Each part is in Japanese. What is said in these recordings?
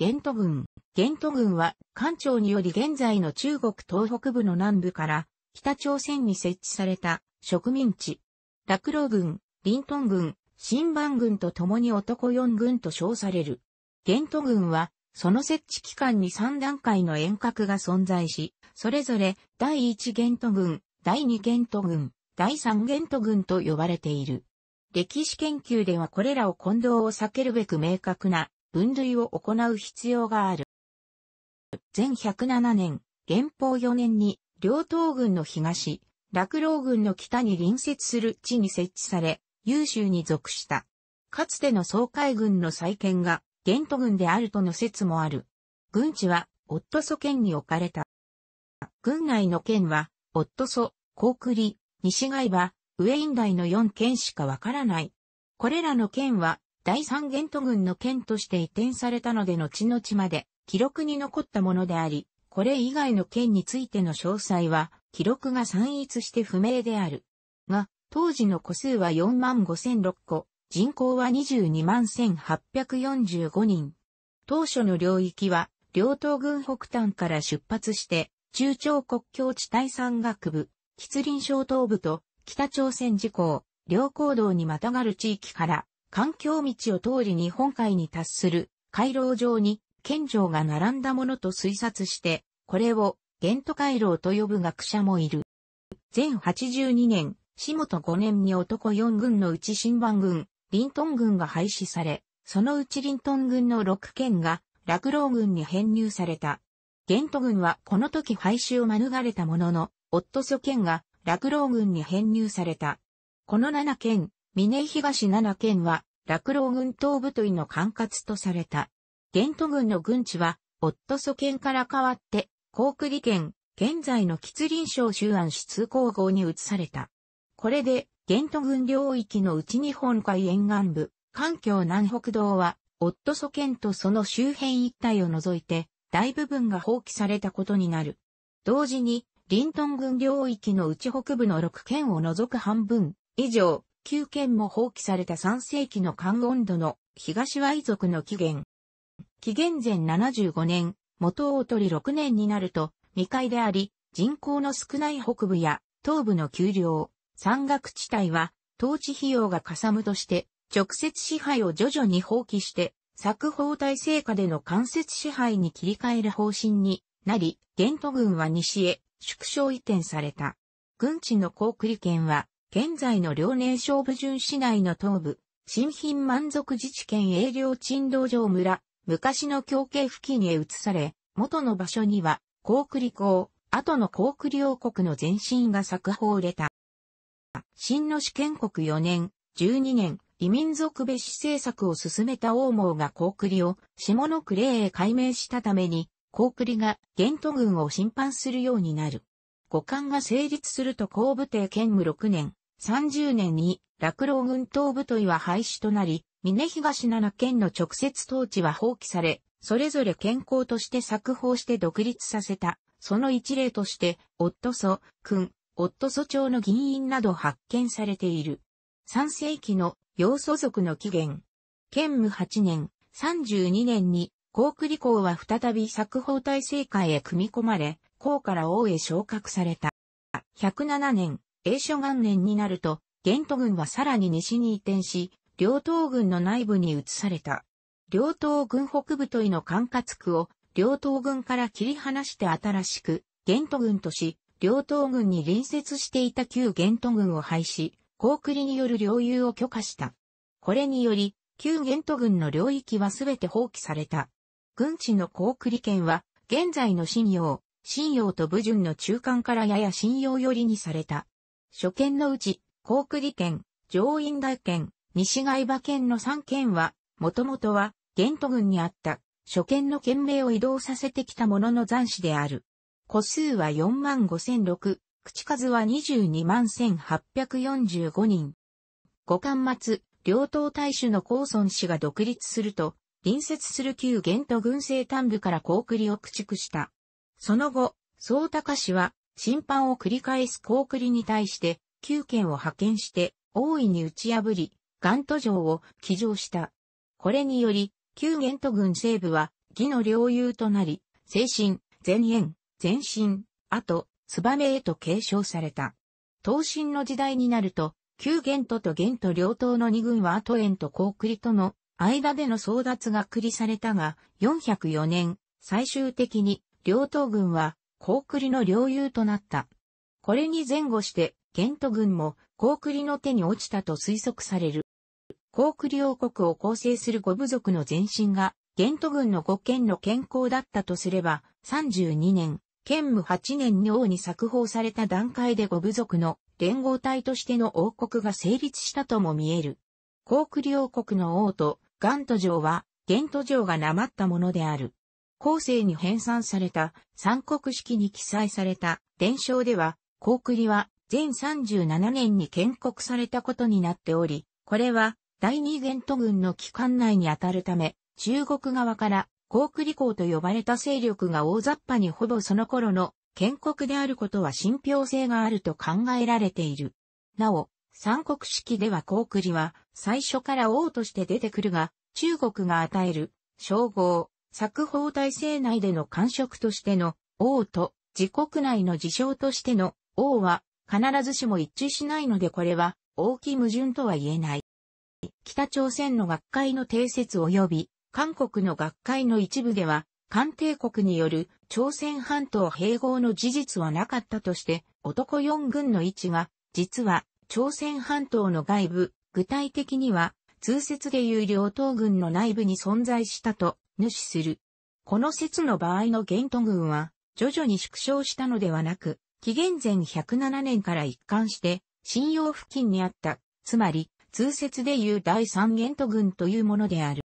玄都郡。玄都郡は、官庁により現在の中国東北部の南部から、北朝鮮に設置された植民地。落老郡、林東郡、新番郡と共に男四郡と称される。玄都郡は、その設置期間に3段階の遠隔が存在し、それぞれ第一玄都郡、第2玄都郡、第3玄都郡と呼ばれている。歴史研究ではこれらを混同を避けるべく明確な分類を行う必要がある。前107年、元宝4年に、両東軍の東、落老軍の北に隣接する地に設置され、優秀に属した。かつての総海軍の再建が、元都軍であるとの説もある。軍地は、オットソ県に置かれた。軍内の県は、オットソ、コークリ、西外場、ウェインダイの4県しかわからない。これらの県は、第三元都郡の県として移転されたので後々まで記録に残ったものであり、これ以外の県についての詳細は記録が散逸して不明である。が、当時の個数は4万5千6個、人口は22万1845人。当初の領域は、両東軍北端から出発して、中朝国境地帯山岳部、吉林省東部と北朝鮮事項、両行動にまたがる地域から環境道を通り日本海に達する回廊上に県城が並んだものと推察して、これを玄都回廊と呼ぶ学者もいる。全82年、下本5年に男4軍のうち新番軍、リントン軍が廃止され、そのうちリントン軍の6県が落老軍に編入された。玄都軍はこの時廃止を免れたものの、夫諸県が落老軍に編入された。この7県、峰東7県は、落老軍東部といの管轄とされた。玄都軍の軍地は、オットソ県から変わって、高久里県、現在の吉林省周安市通行号に移された。これで、玄都軍領域の内日本海沿岸部、環境南北道は、オットソ県とその周辺一帯を除いて、大部分が放棄されたことになる。同時に、リントン軍領域の内北部の6県を除く半分以上、旧県も放棄された3世紀の寒温度の東和遺族の起源。紀元前75年、元大鳥6年になると未開であり、人口の少ない北部や東部の丘陵、山岳地帯は、統治費用がかさむとして、直接支配を徐々に放棄して、作法体制下での間接支配に切り替える方針になり、玄都軍は西へ縮小移転された。軍地の高栗県は現在の遼寧省部順市内の東部、新品満足自治県営領鎮道場村、昔の境界付近へ移され、元の場所には、高栗港、後の高栗王国の前身が作法をれた。新の市建国4年、12年、異民族別紙政策を進めた王毛が高栗を下の区レへ改名したために、高栗が玄都軍を侵犯するようになる。五冠が成立すると後部帝兼務6年、30年に落老軍東部といは廃止となり、峰東七県の直接統治は放棄され、それぞれ健康として作法して独立させた。その一例として、夫祖、君、夫祖町の議員など発見されている。3世紀の要素族の起源。県務8年、32年に、高句麗公は再び作法体制会へ組み込まれ、公から王へ昇格された。107年、永書元年になると、玄都軍はさらに西に移転し、両党軍の内部に移された。両党軍北部といの管轄区を、両党軍から切り離して新しく、玄都軍とし、両党軍に隣接していた旧玄都軍を廃し、高栗による領有を許可した。これにより、旧玄都軍の領域はすべて放棄された。軍地の高栗県は、現在の信用、信用と武順の中間からやや信用寄りにされた。初見のうち、高久里県、上院大県、西外馬県の3県は、もともとは、玄都郡にあった、初見の県名を移動させてきたものの残死である。個数は45,006、口数は221,845人。五冠末、両党大主の高村氏が独立すると、隣接する旧玄都軍政端部から高栗を駆逐した。その後、総高氏は、審判を繰り返す高栗に対して、9件を派遣して、大いに打ち破り、ガント城を騎乗した。これにより、旧元と軍西部は、義の領有となり、精神、前縁、前身、後、燕へと継承された。東進の時代になると、旧元都と元都両党の二軍は後縁と高栗との間での争奪が繰りされたが、404年、最終的に両党軍は高栗の領有となった。これに前後して、ケント軍も高栗の手に落ちたと推測される。高栗王国を構成する五部族の前身が、ゲント軍の五県の健康だったとすれば、32年、建武8年に王に作法された段階で五部族の連合体としての王国が成立したとも見える。高栗王国の王と、ガント城は、ゲント城がなまったものである。後世に編纂された三国式に記載された伝承では、高栗は全37年に建国されたことになっており、これは第二元都軍の期間内に当たるため、中国側から高栗港と呼ばれた勢力が大雑把にほぼその頃の建国であることは信憑性があると考えられている。なお、三国式では高栗は最初から王として出てくるが、中国が与える称号、作法体制内での官職としての王と自国内の事象としての王は必ずしも一致しないのでこれは大きい矛盾とは言えない。北朝鮮の学会の定説及び韓国の学会の一部では官帝国による朝鮮半島併合の事実はなかったとして男四軍の位置が実は朝鮮半島の外部具体的には通説で有料党軍の内部に存在したと主する。この説の場合のゲント軍は、徐々に縮小したのではなく、紀元前107年から一貫して、信用付近にあった、つまり、通説でいう第三ゲント軍というものである。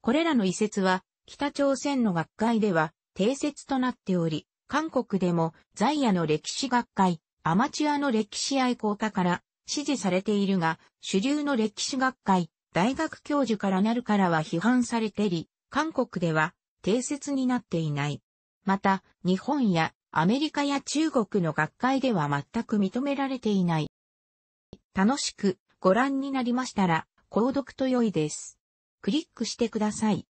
これらの遺説は、北朝鮮の学会では、定説となっており、韓国でも、在野の歴史学会、アマチュアの歴史愛好家から支持されているが、主流の歴史学会、大学教授からなるからは批判されてり、韓国では定説になっていない。また、日本やアメリカや中国の学会では全く認められていない。楽しくご覧になりましたら、購読と良いです。クリックしてください。